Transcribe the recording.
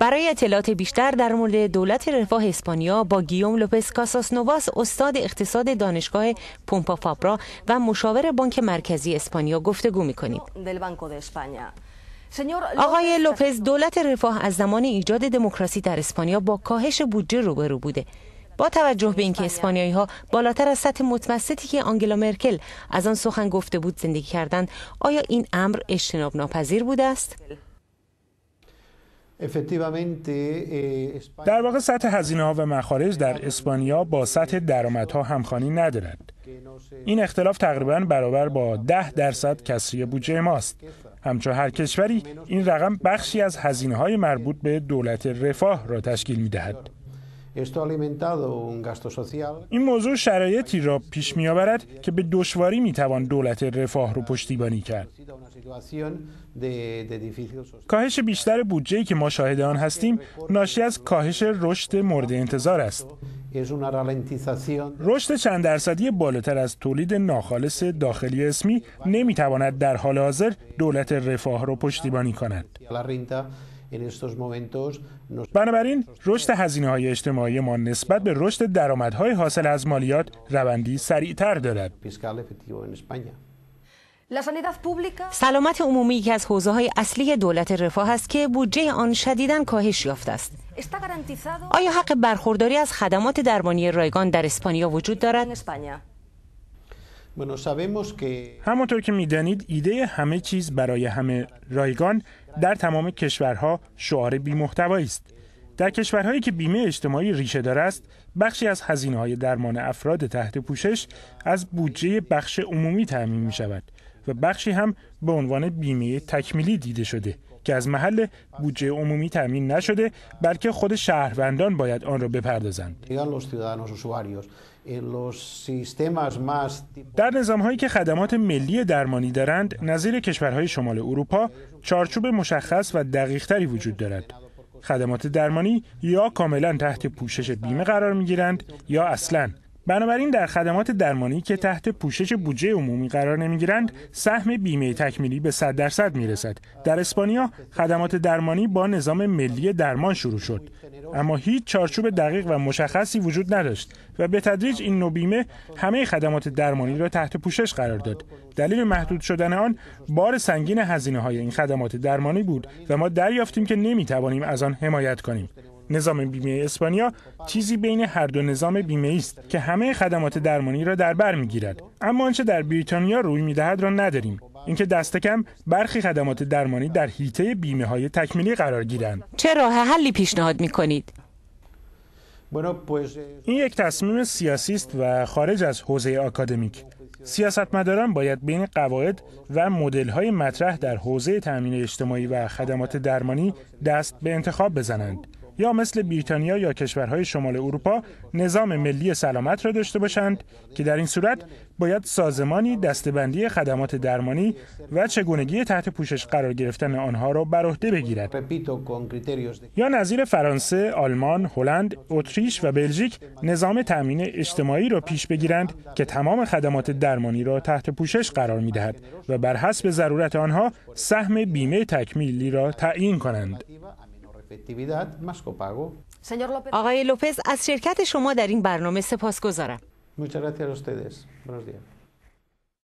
برای اطلاعات بیشتر در مورد دولت رفاه اسپانیا با گیوم لوپس کاساس نواس استاد اقتصاد دانشگاه پومپا فابرا و مشاور بانک مرکزی اسپانیا گفتگو می‌کنیم. آقای لوپز دولت رفاه از زمان ایجاد دموکراسی در اسپانیا با کاهش بودجه روبرو بوده. با توجه به اینکه اسپانیایی ها بالاتر از سطح متوسطی که آنگلا مرکل از آن سخن گفته بود زندگی کردند، آیا این امر اجتناب ناپذیر بوده است؟ Eh, در واقع سطح هزینه ها و مخارج در اسپانیا با سطح درآمدها همخوانی ندارد. این اختلاف تقریبا برابر با 10 درصد کسری بودجه ماست. همچون هر کشوری این رقم بخشی از هزینه های مربوط به دولت رفاه را تشکیل می دهد. این موضوع شرایطی را پیش می آورد که به دشواری می توان دولت رفاه رو پشتیبانی کرد. کاهش بیشتر بودجه که ما شاهد آن هستیم ناشی از کاهش رشد مورد انتظار است. رشد چند درصدی بالاتر از تولید ناخالص داخلی اسمی نمیتواند در حال حاضر دولت رفاه را پشتیبانی کند. یعنی بنابراین رشد هزینه های اجتماعی ما نسبت به رشد درآمدهای حاصل از مالیات روندی سریعتر دارد. سلامت عمومی یکی از حوزه های اصلی دولت رفاه است که بودجه آن شدیداً کاهش یافته است. آیا حق برخورداری از خدمات درمانی رایگان در اسپانیا وجود دارد؟ همونطور که میدانید ایده همه چیز برای همه رایگان در تمام کشورها شعار بیمحتوایی است در کشورهایی که بیمه اجتماعی ریشه دار است بخشی از هزینه های درمان افراد تحت پوشش از بودجه بخش عمومی تعمین می شود و بخشی هم به عنوان بیمه تکمیلی دیده شده که از محل بودجه عمومی تامین نشده بلکه خود شهروندان باید آن را بپردازند در نظام هایی که خدمات ملی درمانی دارند نظیر کشورهای شمال اروپا چارچوب مشخص و دقیقتری وجود دارد خدمات درمانی یا کاملا تحت پوشش بیمه قرار می گیرند یا اصلا بنابراین در خدمات درمانی که تحت پوشش بودجه عمومی قرار نمیگیرند سهم بیمه تکمیلی به 100 درصد میرسد در اسپانیا خدمات درمانی با نظام ملی درمان شروع شد اما هیچ چارچوب دقیق و مشخصی وجود نداشت و به تدریج این نو بیمه همه خدمات درمانی را تحت پوشش قرار داد دلیل محدود شدن آن بار سنگین هزینه های این خدمات درمانی بود و ما دریافتیم که نمی توانیم از آن حمایت کنیم نظام بیمه اسپانیا چیزی بین هر دو نظام بیمه است که همه خدمات درمانی را در بر میگیرد اما آنچه در بریتانیا روی میدهد را نداریم اینکه دست کم برخی خدمات درمانی در حیطه بیمه های تکمیلی قرار گیرند چه راه حلی پیشنهاد می کنید این یک تصمیم سیاسی است و خارج از حوزه آکادمیک سیاستمداران باید بین قواعد و های مطرح در حوزه تأمین اجتماعی و خدمات درمانی دست به انتخاب بزنند. یا مثل بریتانیا یا کشورهای شمال اروپا نظام ملی سلامت را داشته باشند که در این صورت باید سازمانی دستبندی خدمات درمانی و چگونگی تحت پوشش قرار گرفتن آنها را بر عهده بگیرد یا نظیر فرانسه، آلمان، هلند، اتریش و بلژیک نظام تامین اجتماعی را پیش بگیرند که تمام خدمات درمانی را تحت پوشش قرار میدهد و بر حسب ضرورت آنها سهم بیمه تکمیلی را تعیین کنند. آقای لوپز از شرکت شما در این برنامه سپاس گذارم